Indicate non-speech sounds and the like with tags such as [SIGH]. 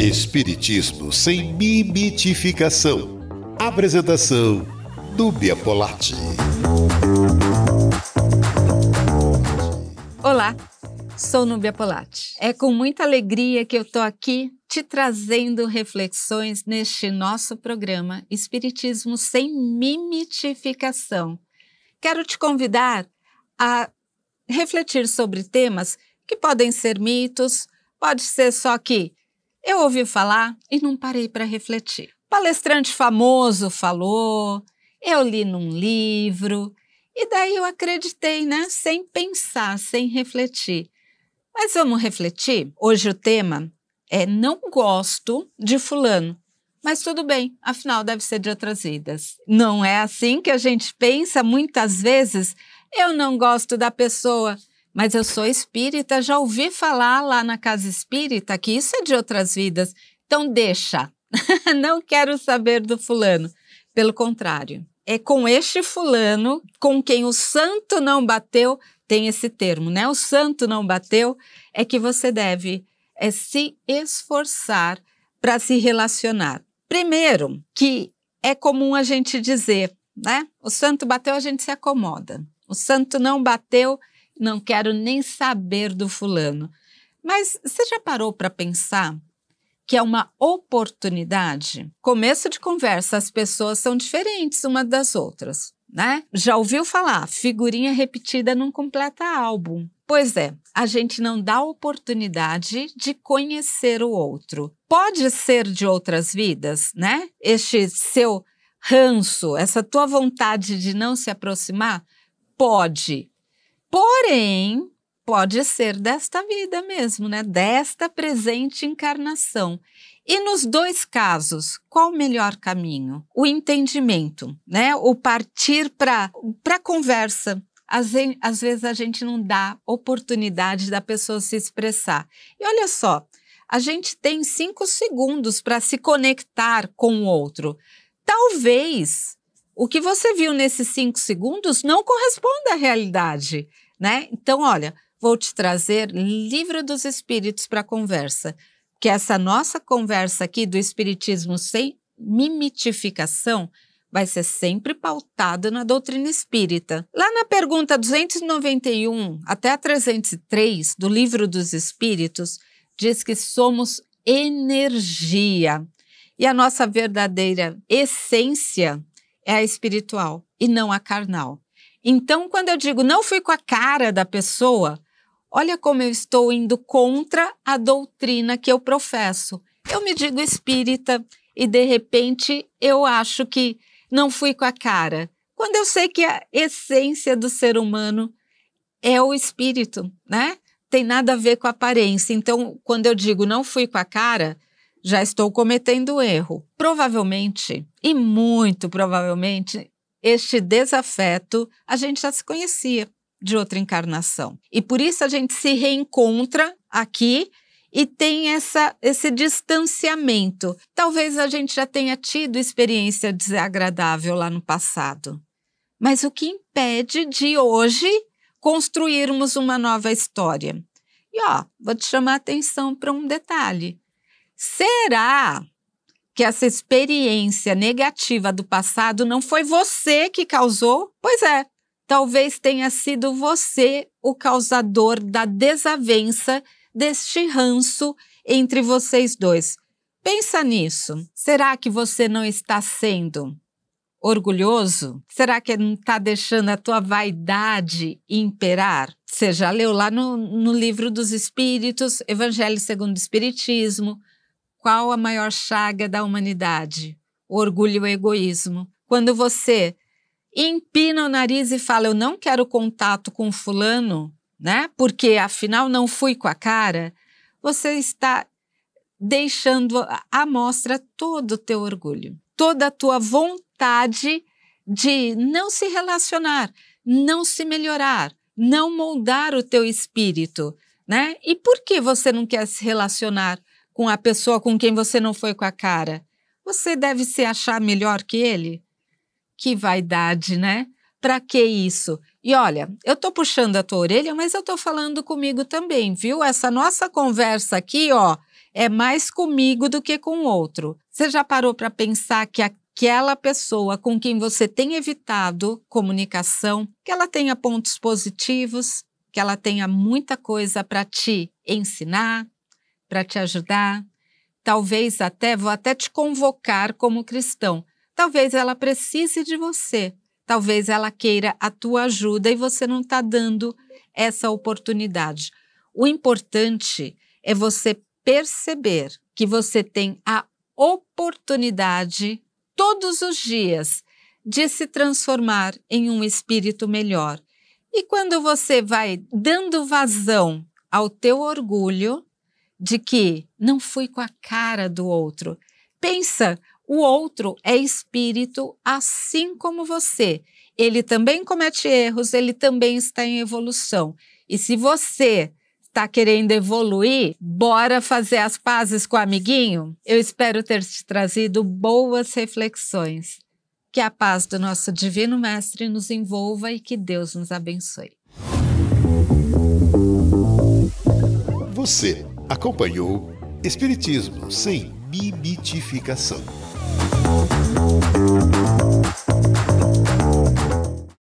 Espiritismo sem mimitificação. Apresentação: Núbia Polatti. Olá, sou Núbia Polatti. É com muita alegria que eu estou aqui te trazendo reflexões neste nosso programa Espiritismo sem mimitificação. Quero te convidar a refletir sobre temas que podem ser mitos, pode ser só que eu ouvi falar e não parei para refletir. Palestrante famoso falou, eu li num livro, e daí eu acreditei, né? Sem pensar, sem refletir. Mas vamos refletir? Hoje o tema é Não gosto de Fulano. Mas tudo bem, afinal deve ser de outras vidas. Não é assim que a gente pensa muitas vezes. Eu não gosto da pessoa, mas eu sou espírita, já ouvi falar lá na casa espírita que isso é de outras vidas, então deixa. [LAUGHS] Não quero saber do fulano. Pelo contrário, é com este fulano com quem o santo não bateu, tem esse termo, né? O santo não bateu, é que você deve é, se esforçar para se relacionar. Primeiro, que é comum a gente dizer, né? O santo bateu, a gente se acomoda. O santo não bateu, não quero nem saber do fulano. Mas você já parou para pensar que é uma oportunidade? Começo de conversa, as pessoas são diferentes umas das outras, né? Já ouviu falar? Figurinha repetida não completa álbum. Pois é, a gente não dá oportunidade de conhecer o outro. Pode ser de outras vidas, né? Este seu ranço, essa tua vontade de não se aproximar, pode, Porém, pode ser desta vida mesmo, né? Desta presente encarnação. E nos dois casos, qual o melhor caminho? O entendimento, né? O partir para a conversa. Às, às vezes a gente não dá oportunidade da pessoa se expressar. E olha só, a gente tem cinco segundos para se conectar com o outro. Talvez o que você viu nesses cinco segundos não corresponde à realidade, né? Então, olha, vou te trazer Livro dos Espíritos para conversa, que essa nossa conversa aqui do Espiritismo sem mimitificação vai ser sempre pautada na doutrina espírita. Lá na pergunta 291 até a 303 do Livro dos Espíritos, diz que somos energia. E a nossa verdadeira essência é a espiritual e não a carnal. Então, quando eu digo não fui com a cara da pessoa, olha como eu estou indo contra a doutrina que eu professo. Eu me digo espírita e de repente eu acho que não fui com a cara. Quando eu sei que a essência do ser humano é o espírito, né? Tem nada a ver com a aparência. Então, quando eu digo não fui com a cara, já estou cometendo erro. Provavelmente, e muito provavelmente, este desafeto a gente já se conhecia de outra encarnação. E por isso a gente se reencontra aqui e tem essa, esse distanciamento. Talvez a gente já tenha tido experiência desagradável lá no passado. Mas o que impede de hoje construirmos uma nova história? E ó, vou te chamar a atenção para um detalhe. Será que essa experiência negativa do passado não foi você que causou? Pois é, talvez tenha sido você o causador da desavença deste ranço entre vocês dois. Pensa nisso. Será que você não está sendo orgulhoso? Será que não está deixando a tua vaidade imperar? Você já leu lá no, no livro dos Espíritos, Evangelho segundo o Espiritismo, qual a maior chaga da humanidade? Orgulho e egoísmo. Quando você empina o nariz e fala, eu não quero contato com fulano, né? Porque afinal não fui com a cara, você está deixando à mostra todo o teu orgulho, toda a tua vontade de não se relacionar, não se melhorar, não moldar o teu espírito, né? E por que você não quer se relacionar? com a pessoa com quem você não foi com a cara? Você deve se achar melhor que ele? Que vaidade, né? Para que isso? E olha, eu tô puxando a tua orelha, mas eu tô falando comigo também, viu? Essa nossa conversa aqui, ó, é mais comigo do que com o outro. Você já parou para pensar que aquela pessoa com quem você tem evitado comunicação, que ela tenha pontos positivos, que ela tenha muita coisa para te ensinar, para te ajudar. Talvez até, vou até te convocar como cristão. Talvez ela precise de você. Talvez ela queira a tua ajuda e você não está dando essa oportunidade. O importante é você perceber que você tem a oportunidade todos os dias de se transformar em um espírito melhor. E quando você vai dando vazão ao teu orgulho, de que não fui com a cara do outro. Pensa, o outro é espírito assim como você. Ele também comete erros, ele também está em evolução. E se você está querendo evoluir, bora fazer as pazes com o amiguinho? Eu espero ter te trazido boas reflexões. Que a paz do nosso Divino Mestre nos envolva e que Deus nos abençoe. Você acompanhou Espiritismo sem mimitificação.